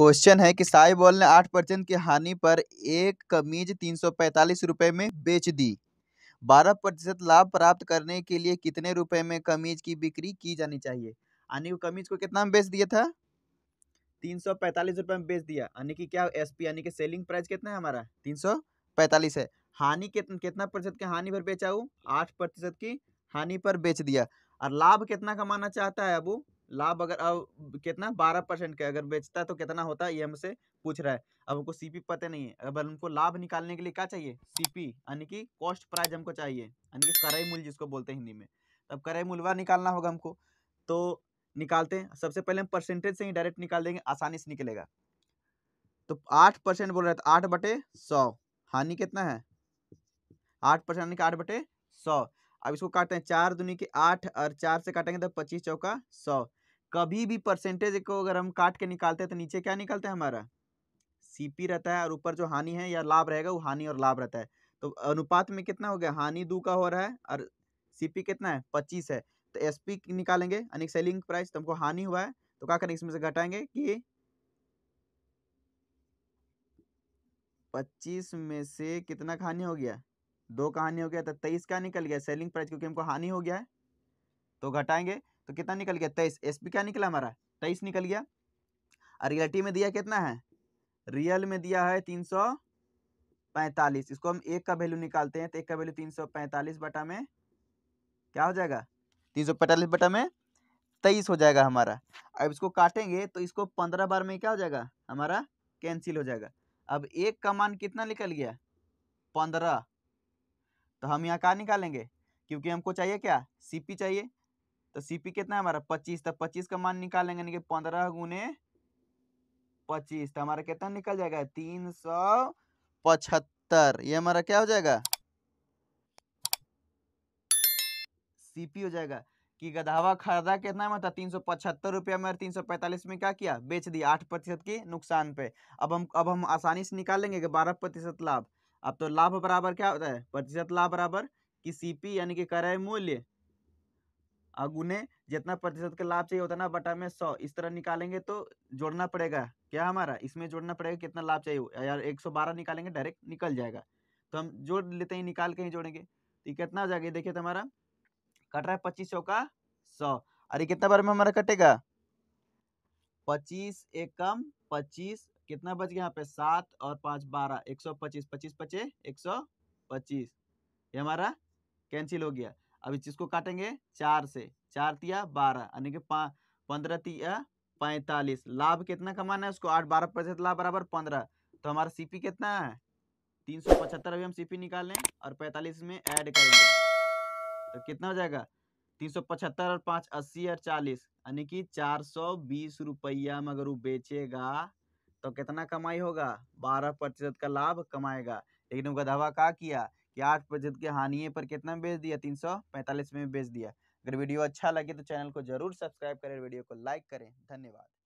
question है कि Sai ball ने आठ परसेंट की हानि पर एक कमीज तीन सौ पैंतालीस रुपए में बेच दी बारह प्रतिशत लाभ प्राप्त करने के लिए कितने रुपए में कमीज की बिक्री की जानी चाहिए यानी कमीज को कितना में बेच दिया था तीन सौ पैंतालीस रुपए में बेच दिया यानी कि क्या एस पी यानी कि सेलिंग प्राइस कितना है हमारा तीन सौ पैंतालीस है हानि कितना कितना प्रतिशत की हानि पर बेचा हूँ आठ प्रतिशत की हानि पर बेच दिया और लाभ कितना कमाना चाहता है अब लाभ अगर अब कितना बारह परसेंट के अगर बेचता है तो कितना होता है ये हमसे पूछ रहा है अब हमको सीपी पता नहीं है अब हमको लाभ निकालने के लिए क्या चाहिए सीपी यानी कि कॉस्ट प्राइज हमको चाहिए यानी कि कराई मूल्य जिसको बोलते हैं हिंदी में तब कराई मूल्य निकालना होगा हमको तो निकालते हैं सबसे पहले हम परसेंटेज से ही डायरेक्ट निकाल देंगे आसानी से निकलेगा तो आठ परसेंट बोल रहे थे तो आठ बटे सौ हानि कितना है आठ परसेंट यानी आठ बटे सौ अब इसको काटते हैं चार दुनी के आठ और चार से काटेंगे तो पच्चीस चौका सौ कभी भी परसेंटेज को अगर हम काट के निकालते हैं तो नीचे क्या निकलता है हमारा सीपी रहता है और ऊपर जो हानि है या लाभ रहेगा वो हानि और लाभ रहता है तो अनुपात में कितना हो गया हानि दो का हो रहा है और सीपी कितना है पच्चीस है तो एस निकालेंगे यानी सेलिंग प्राइस तो हमको हानि हुआ है तो क्या करेंगे इसमें से घटाएंगे कि पच्चीस में से कितना कहानी हानि हो गया दो का हानि हो गया तो तेईस का निकल गया सेलिंग प्राइस क्योंकि हमको हानि हो गया है तो घटाएंगे तो कितना निकल गया तेईस एस क्या निकला हमारा तेईस निकल गया और रियलिटी में दिया कितना है रियल में दिया है तीन सौ पैंतालीस इसको हम एक का वैल्यू निकालते हैं तो एक का वैल्यू तीन सौ पैंतालीस बटा में क्या हो जाएगा तीन सौ पैंतालीस बटा में तेईस हो जाएगा हमारा अब इसको काटेंगे तो इसको पंद्रह बार में क्या हो जाएगा हमारा कैंसिल हो जाएगा अब एक का मान कितना निकल गया पंद्रह तो हम यहाँ कहाँ निकालेंगे क्योंकि हमको चाहिए क्या पी चाहिए तो सीपी कितना है हमारा पच्चीस तो पच्चीस का मान निकालेंगे यानी कि पंद्रह गुने पच्चीस तो हमारा कितना निकल जाएगा तीन सौ पचहत्तर ये हमारा क्या हो जाएगा सीपी हो जाएगा कि गधावा खरीदा कितना है मतलब तीन सौ पचहत्तर रुपया में तीन सौ पैंतालीस में क्या किया बेच दिया आठ प्रतिशत की नुकसान पे अब हम अब हम आसानी से निकालेंगे कि बारह प्रतिशत लाभ अब तो लाभ बराबर क्या होता है प्रतिशत लाभ बराबर कि सीपी यानी कि क्रय मूल्य अगुने जितना प्रतिशत का लाभ चाहिए उतना बटा में सौ इस तरह निकालेंगे तो जोड़ना पड़ेगा क्या हमारा इसमें जोड़ना पड़ेगा कितना लाभ चाहिए यार एक सौ बारह निकालेंगे डायरेक्ट निकल जाएगा तो हम जोड़ लेते हैं निकाल के ही जोड़ेंगे तो कितना हो जाएगा देखिए तुम्हारा कट रहा है पच्चीस सौ का सौ अरे कितना बार में हमारा कटेगा पच्चीस एकम पच्चीस कितना बच गया यहाँ पे सात और पाँच बारह एक सौ पच्चीस पच्चीस पचे एक सौ पच्चीस ये हमारा कैंसिल हो गया अब इस चीज़ को काटेंगे चार से चार तिया बारह यानी कि पंद्रह तिया पैंतालीस लाभ कितना कमाना है उसको आठ बारह प्रतिशत लाभ बराबर पंद्रह तो हमारा सीपी कितना है तीन सौ पचहत्तर अभी हम सीपी निकाल लें और पैंतालीस में ऐड करेंगे तो कितना हो जाएगा तीन सौ पचहत्तर और पाँच अस्सी और चालीस यानी कि चार सौ बीस रुपया में अगर वो बेचेगा तो कितना कमाई होगा बारह प्रतिशत का लाभ कमाएगा लेकिन उनका दावा क्या किया कि आठ प्रतिशत की हानि पर कितना में बेच दिया तीन सौ पैंतालीस में बेच दिया अगर वीडियो अच्छा लगे तो चैनल को जरूर सब्सक्राइब करें वीडियो को लाइक करें धन्यवाद